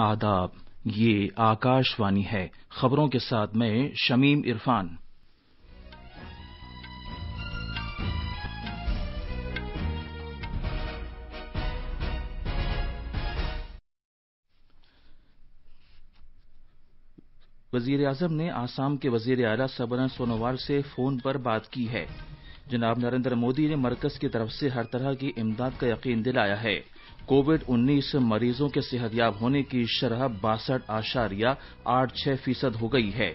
आदाब ये आकाशवाणी है खबरों के साथ मैं शमीम इरफान वजीर अजम ने आसाम के वजीर अला सबरन सोनोवाल से फोन पर बात की है जनाब नरेंद्र मोदी ने मरकज की तरफ से हर तरह की इमदाद का यकीन दिलाया है कोविड 19 मरीजों के सेहतयाब होने की शरह बासठ आशारिया आठ छह फीसद हो गई है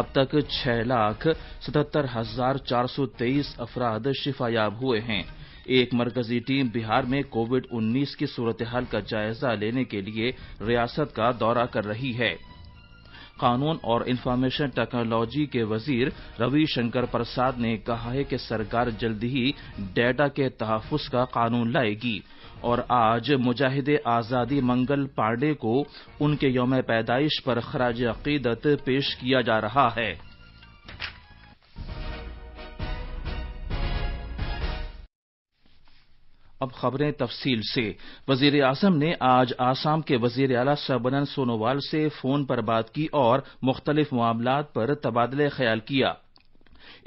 अब तक छह लाख सतहत्तर हजार चार सौ तेईस अफराध शिफायाब हुए हैं एक मरकजी टीम बिहार में कोविड 19 की सूरत हाल का जायजा लेने के लिए रियासत का दौरा कर रही है कानून और इंफॉर्मेशन टेक्नोलॉजी के वजीर रविशंकर प्रसाद ने कहा है कि सरकार जल्द ही डेटा के तहफ़ का कानून लाएगी और आज मुजाहिद आज़ादी मंगल पांडे को उनके यौम पैदाइश पर खराज अकीदत पेश किया जा रहा है अब खबरें तफसील से वजीर आजम ने आज आसाम के वजीर अला सर्बानंद सोनोवाल से फोन पर बात की और मुख्तलिफ मामला पर तबादला ख्याल किया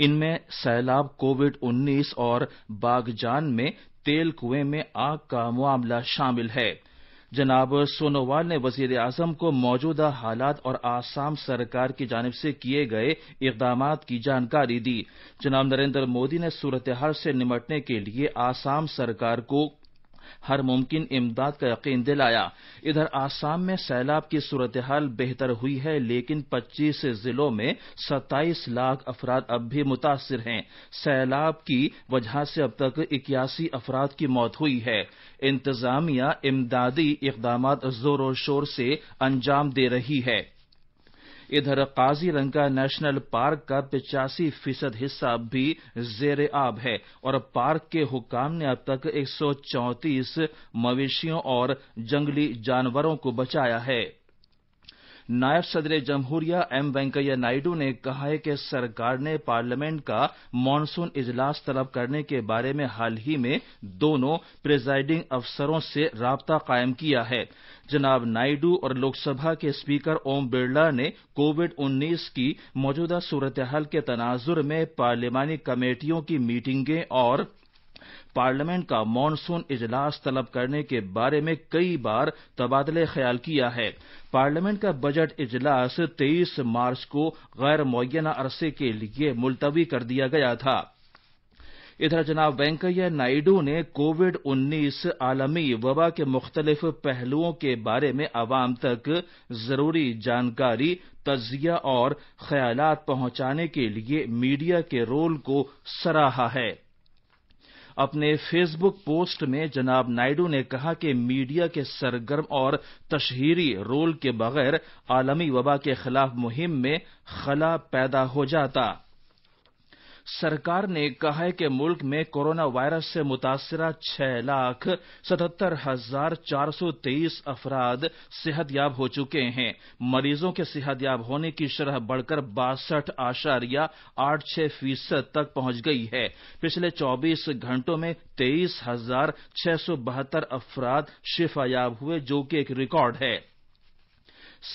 इनमें सैलाब कोविड 19 और बागजान में तेल कुएं में आग का मामला शामिल है जनाब सोनोवाल ने वजीर आजम को मौजूदा हालात और आसाम सरकार की जानब से किए गए इकदाम की जानकारी दी जनाब नरेंद्र मोदी ने सूरत हाल से निमटने के लिए आसाम सरकार को हर मुमकिन इमदाद का यकीन दिलाया इधर आसाम में सैलाब की सूरत हाल बेहतर हुई है लेकिन 25 जिलों में 27 लाख अफराद अब भी मुतासर हैं सैलाब की वजह से अब तक इक्यासी अफराद की मौत हुई है इंतजामिया इमदादी इकदाम जोरों शोर से अंजाम दे रही है इधर काजीरंगा नेशनल पार्क का पिचासी फीसद हिस्सा भी जेर आब है और पार्क के हुकाम ने अब तक एक मवेशियों और जंगली जानवरों को बचाया है नायब सदर जमहूरिया एम वेंकैया नायडू ने कहा है कि सरकार ने पार्लियामेंट का मॉनसून इजलास तलब करने के बारे में हाल ही में दोनों प्रिजाइडिंग अफसरों से रबता कायम किया है जनाब नायडू और लोकसभा के स्पीकर ओम बिरला ने कोविड 19 की मौजूदा सूरत हाल के तनाजुर में पार्लियामानी कमेटियों की मीटिंगें और पार्लियामेंट का मानसून इजलास तलब करने के बारे में कई बार तबादले ख्याल किया है पार्लियामेंट का बजट इजलास 23 मार्च को गैर मुयना अरसे के लिए मुलतवी कर दिया गया था इधर जनाब वेंकैया नायडू ने कोविड 19 आलमी वबा के मुख्तलिफ पहलुओं के बारे में आवाम तक जरूरी जानकारी तजिया और ख्याल पहुंचाने के लिए मीडिया के रोल को सराहा है अपने फेसबुक पोस्ट में जनाब नायडू ने कहा कि मीडिया के सरगर्म और तशहीरी रोल के बगैर आलमी वबा के खिलाफ मुहिम में खला पैदा हो जाता सरकार ने कहा है कि मुल्क में कोरोना वायरस से मुतासरा छह लाख सतहत्तर हजार चार सौ तेईस अफराद सेहतयाब हो चुके हैं मरीजों के सेहतयाब होने की शरह बढ़कर बासठ आशारिया आठ छह फीसद तक पहुंच गई है पिछले चौबीस घंटों में तेईस हजार छह सौ बहत्तर अफराद शिफायाब हुए जो कि एक रिकॉर्ड है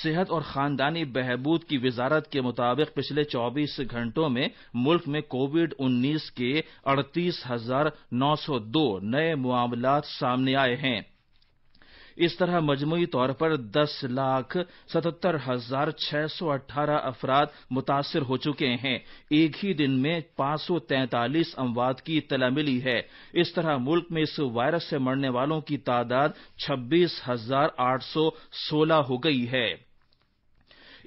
सेहत और खानदानी बहबूद की वजारत के मुताबिक पिछले 24 घंटों में मुल्क में कोविड 19 के अड़तीस नए मामला सामने आए हैं इस तरह मजमू तौर पर दस लाख सतहत्तर हजार छह सौ अट्ठारह अफराद मुतासर हो चुके हैं एक ही दिन में पांच सौ तैंतालीस अमवात की इतला मिली है इस तरह मुल्क में इस वायरस से मरने वालों की तादाद छब्बीस हजार आठ सौ सोलह हो गई है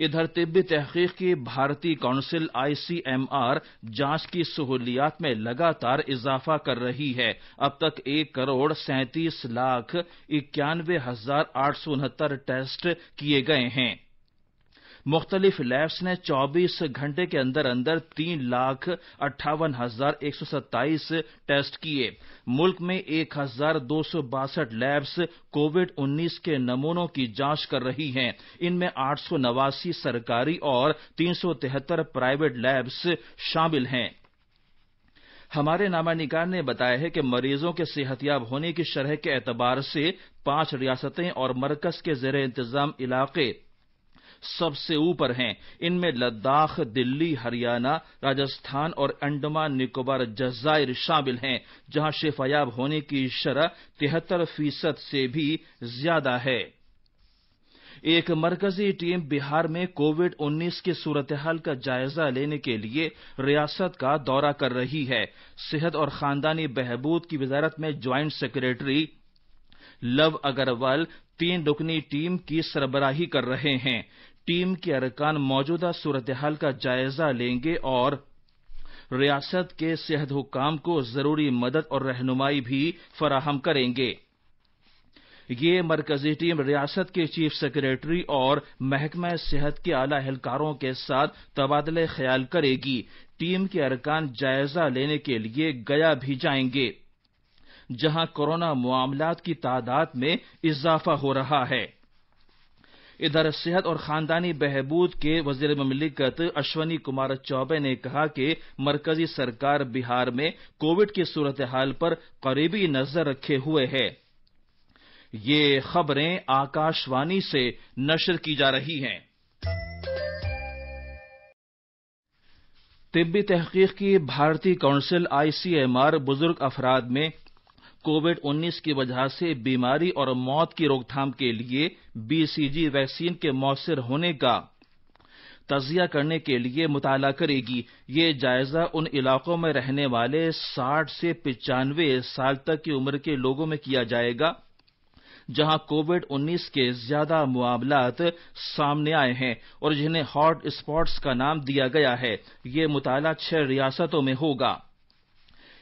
इधर तिब्बी तहकीक की भारतीय काउंसिल आईसीएमआर जांच की सहूलियात में लगातार इजाफा कर रही है अब तक एक करोड़ सैंतीस लाख इक्यानवे हजार आठ सौ उनहत्तर टेस्ट किए गए हैं मुख्तलिफ लैब्स ने 24 घंटे के अंदर अंदर तीन लाख अट्ठावन हजार एक सौ सत्ताईस टेस्ट किए मुल्क में एक हजार दो सौ बासठ लैब्स कोविड उन्नीस के नमूनों की जांच कर रही हैं इनमें आठ सौ नवासी सरकारी और तीन सौ तिहत्तर प्राइवेट लैब्स शामिल हैं हमारे नामा निकार ने बताया है कि मरीजों के सेहतयाब होने की शरह के एतबार से पांच रियासतें और मरकज के जेर इंतजाम इलाके सबसे ऊपर हैं इनमें लद्दाख दिल्ली हरियाणा राजस्थान और अंडमान निकोबार जजायर शामिल हैं जहां शिफायाब होने की शरह तिहत्तर फीसद से भी ज्यादा है एक मरकजी टीम बिहार में कोविड 19 की सूरत हाल का जायजा लेने के लिए रियासत का दौरा कर रही है सेहत और खानदानी बहबूद की वजारत में ज्वाइंट सेक्रेटरी लव अग्रवाल तीन रुकनी टीम की सरबराही कर रहे हैं टीम के अरकान मौजूदा सूरत हाल का जायजा लेंगे और रियासत के सेहत हुकाम को जरूरी मदद और रहनुमाई भी फराहम करेंगे ये मरकजी टीम रियासत के चीफ सेक्रेटरी और महकमा सेहत के आला एहलकारों के साथ तबादले ख्याल करेगी टीम के अरकान जायजा लेने के लिए गया भी जाएंगे जहां कोरोना मामला की तादाद में इजाफा हो रहा है इधर सेहत और खानदानी बहबूद के वजीर ममलिकत अश्वनी कुमार चौबे ने कहा कि मरकजी सरकार बिहार में कोविड की सूरत हाल पर करीबी नजर रखे हुए है ये खबरें आकाशवाणी से नशर की जा रही हैं तिब्बी तहकीक की भारतीय काउंसिल आईसीएमआर बुजुर्ग अफराद में कोविड 19 की वजह से बीमारी और मौत की रोकथाम के लिए बीसीजी वैक्सीन के मौसर होने का तजिया करने के लिए मुताला करेगी ये जायजा उन इलाकों में रहने वाले 60 से पिचानवे साल तक की उम्र के लोगों में किया जाएगा जहां कोविड 19 के ज्यादा मामलात सामने आए हैं और जिन्हें हॉट स्पॉट्स का नाम दिया गया है ये मुताला छह रियासतों में होगा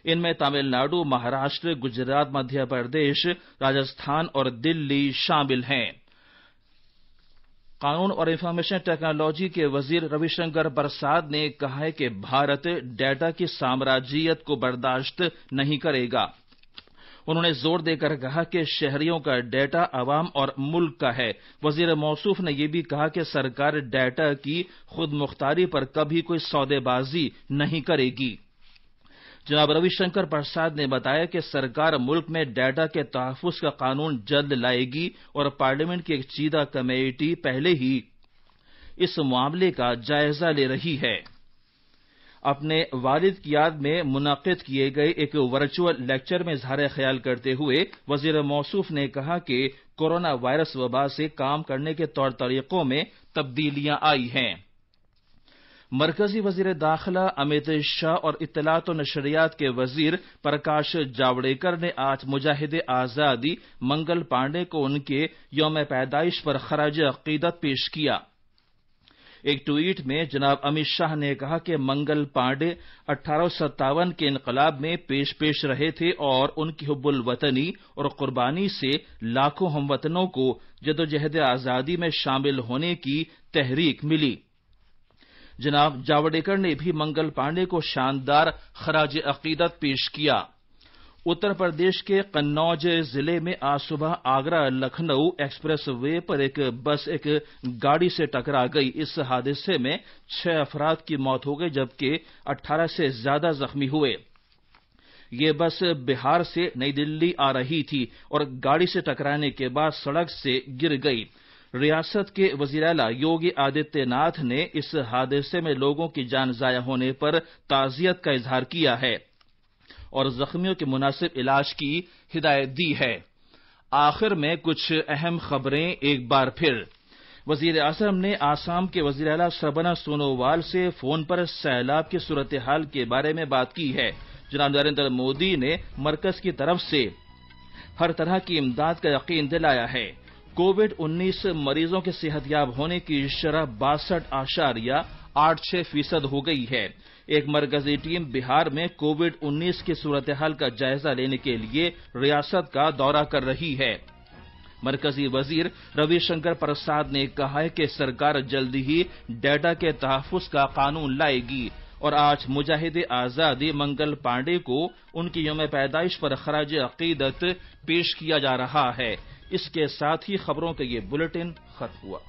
इनमें तमिलनाडु महाराष्ट्र गुजरात मध्य प्रदेश राजस्थान और दिल्ली शामिल हैं कानून और इंफॉर्मेशन टेक्नोलॉजी के वजीर रविशंकर प्रसाद ने कहा है कि भारत डेटा की साम्राज्यत को बर्दाश्त नहीं करेगा उन्होंने जोर देकर कहा कि शहरियों का डेटा आवाम और मुल्क का है वजीर मौसूफ ने यह भी कहा कि सरकार डेटा की खुद मुख्तारी पर कभी कोई सौदेबाजी नहीं करेगी जनाब रविशंकर प्रसाद ने बताया कि सरकार मुल्क में डाटा के तहफ़ का कानून जल्द लाएगी और पार्लियामेंट की एक चीदा कमेटी पहले ही इस मामले का जायजा ले रही है अपने वालिद की याद में मुनद किए गए एक वर्चुअल लेक्चर में इजहार ख्याल करते हुए वजीर मौसूफ ने कहा कि कोरोना वायरस वबा से काम करने के तौर तरीकों में तब्दीलियां आई हैं मरकजी वजीर दाखिला अमित शाह और इतलात और नशरियात के वजीर प्रकाश जावड़ेकर ने आज मुजाहिद आजादी मंगल पांडे को उनके योम पैदाइश पर खराज अकीदत पेश किया एक ट्वीट में जनाब अमित शाह ने कहा कि मंगल पांडे अठारह के इनकलाब में पेश पेश रहे थे और उनकी हब्बुल वतनी और कुर्बानी से लाखों हमवतनों को जदोजहद आजादी में शामिल होने की तहरीक मिली जनाब जावड़ेकर ने भी मंगल पांडे को शानदार खराज अकीदत पेश किया उत्तर प्रदेश के कन्नौज जिले में आज सुबह आगरा लखनऊ एक्सप्रेस वे पर एक बस एक गाड़ी से टकरा गई इस हादसे में छह अफराद की मौत हो गई जबकि 18 से ज्यादा जख्मी हुए ये बस बिहार से नई दिल्ली आ रही थी और गाड़ी से टकराने के बाद सड़क से गिर गई रियासत के वजीर अला योगी आदित्यनाथ ने इस हादसे में लोगों की जान जाया होने पर ताजियत का इजहार किया है और जख्मियों के मुनासिब इलाज की हिदायत दी है आखिर में कुछ अहम खबरें एक बार फिर वजीर अजम ने आसाम के वजीर अला सबना सोनोवाल से फोन पर सैलाब की सूरत हाल के बारे में बात की है जनाब नरेंद्र मोदी ने मरकज की तरफ से हर तरह की इमदाद का यकीन दिलाया है कोविड 19 मरीजों के सेहतयाब होने की शरह बासठ आशारिया आठ छह फीसद हो गई है एक मरकजी टीम बिहार में कोविड 19 की सूरत हाल का जायजा लेने के लिए रियासत का दौरा कर रही है मरकजी वजीर रविशंकर प्रसाद ने कहा है कि सरकार जल्द ही डेटा के तहफ़ का कानून लाएगी और आज मुजाहिद आजादी मंगल पांडे को उनकी यम पैदाइश पर खराज अकीदत पेश किया जा रहा है इसके साथ ही खबरों का ये बुलेटिन खत्म हुआ